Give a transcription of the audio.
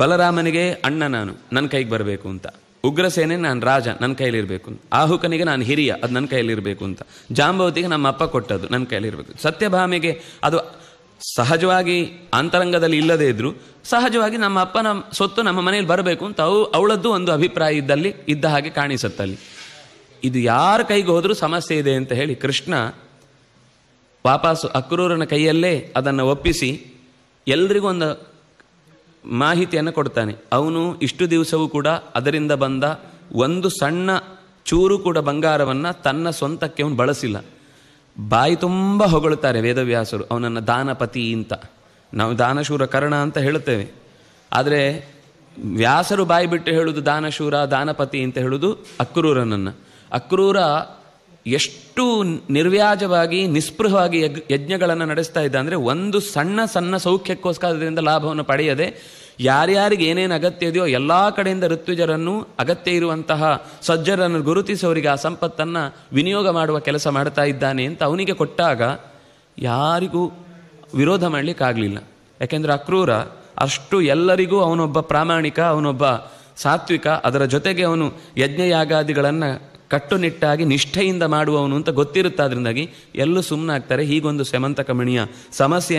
ಬಲರಾಮನಿಗೆ ಅಣ್ಣ ನಾನು ನನ್ನ ಕೈಗೆ ಬರಬೇಕು ಅಂತ ಉಗ್ರಸೇನೆ ನಾನು ರಾಜ ನನ್ನ ಕೈಯಲ್ಲಿರಬೇಕು ಅಂತ ಆಹುಕನಿಗೆ ನಾನು ಹಿರಿಯ ಅದು ನನ್ನ ಕೈಯಲ್ಲಿರಬೇಕು ಅಂತ ಜಾಂಬವತಿಗೆ ನಮ್ಮ ಅಪ್ಪ ಕೊಟ್ಟದ್ದು ನನ್ನ ಕೈಯಲ್ಲಿರಬೇಕು ಸತ್ಯಭಾಮೆಗೆ ಅದು ಸಹಜವಾಗಿ ಅಂತರಂಗದಲ್ಲಿ ಇಲ್ಲದೇ ಇದ್ದರೂ ಸಹಜವಾಗಿ ನಮ್ಮ ಅಪ್ಪನ ಸೊತ್ತು ನಮ್ಮ ಮನೆಯಲ್ಲಿ ಬರಬೇಕು ಅಂತ ಅವು ಅವಳದ್ದು ಒಂದು ಅಭಿಪ್ರಾಯ ಇದ್ದಲ್ಲಿ ಇದ್ದ ಹಾಗೆ ಕಾಣಿಸುತ್ತಲ್ಲಿ ಇದು ಯಾರ ಕೈಗೆ ಹೋದರೂ ಸಮಸ್ಯೆ ಇದೆ ಅಂತ ಹೇಳಿ ಕೃಷ್ಣ ವಾಪಸ್ಸು ಅಕ್ರೂರನ ಕೈಯಲ್ಲೇ ಅದನ್ನು ಒಪ್ಪಿಸಿ ಎಲ್ರಿಗೂ ಒಂದು ಮಾಹಿತಿಯನ್ನು ಕೊಡ್ತಾನೆ ಅವನು ಇಷ್ಟು ದಿವಸವೂ ಕೂಡ ಅದರಿಂದ ಬಂದ ಒಂದು ಸಣ್ಣ ಚೂರು ಕೂಡ ಬಂಗಾರವನ್ನು ತನ್ನ ಸ್ವಂತಕ್ಕೆ ಅವನು ಬಳಸಿಲ್ಲ ಬಾಯಿ ತುಂಬ ಹೊಗಳುತ್ತಾರೆ ವೇದವ್ಯಾಸರು ಅವನನ್ನು ದಾನಪತಿ ಅಂತ ನಾವು ದಾನಶೂರ ಕರ್ಣ ಅಂತ ಹೇಳುತ್ತೇವೆ ಆದರೆ ವ್ಯಾಸರು ಬಾಯಿ ಬಿಟ್ಟು ಹೇಳುವುದು ದಾನಶೂರ ದಾನಪತಿ ಅಂತ ಹೇಳುವುದು ಅಕ್ರೂರನನ್ನು ಅಕ್ರೂರ ಎಷ್ಟು ನಿರ್ವ್ಯಾಜವಾಗಿ ನಿಸ್ಪೃಹವಾಗಿ ಯಜ್ಞಗಳನ್ನು ನಡೆಸ್ತಾ ಇದ್ದ ಅಂದರೆ ಒಂದು ಸಣ್ಣ ಸಣ್ಣ ಸೌಖ್ಯಕ್ಕೋಸ್ಕರ ಅದರಿಂದ ಲಾಭವನ್ನು ಪಡೆಯದೆ ಯಾರ್ಯಾರಿಗೆ ಏನೇನು ಅಗತ್ಯ ಇದೆಯೋ ಎಲ್ಲ ಕಡೆಯಿಂದ ಋತ್ವಿಜರನ್ನು ಅಗತ್ಯ ಇರುವಂತಹ ಸಜ್ಜರನ್ನು ಗುರುತಿಸೋರಿಗೆ ಆ ಸಂಪತ್ತನ್ನು ವಿನಿಯೋಗ ಮಾಡುವ ಕೆಲಸ ಮಾಡ್ತಾ ಇದ್ದಾನೆ ಅಂತ ಅವನಿಗೆ ಕೊಟ್ಟಾಗ ಯಾರಿಗೂ ವಿರೋಧ ಮಾಡಲಿಕ್ಕಾಗಲಿಲ್ಲ ಯಾಕೆಂದರೆ ಅಕ್ರೂರ ಅಷ್ಟು ಎಲ್ಲರಿಗೂ ಅವನೊಬ್ಬ ಪ್ರಾಮಾಣಿಕ ಅವನೊಬ್ಬ ಸಾತ್ವಿಕ ಅದರ ಜೊತೆಗೆ ಅವನು ಯಜ್ಞಯಾಗಾದಿಗಳನ್ನು ಕಟ್ಟುನಿಟ್ಟಾಗಿ ನಿಷ್ಠೆಯಿಂದ ಮಾಡುವವನು ಅಂತ ಗೊತ್ತಿರುತ್ತಾದ್ರಿಂದಾಗಿ ಎಲ್ಲೂ ಸುಮ್ಮನಾಗ್ತಾರೆ ಹೀಗೊಂದು ಮಣಿಯ ಸಮಸ್ಯೆ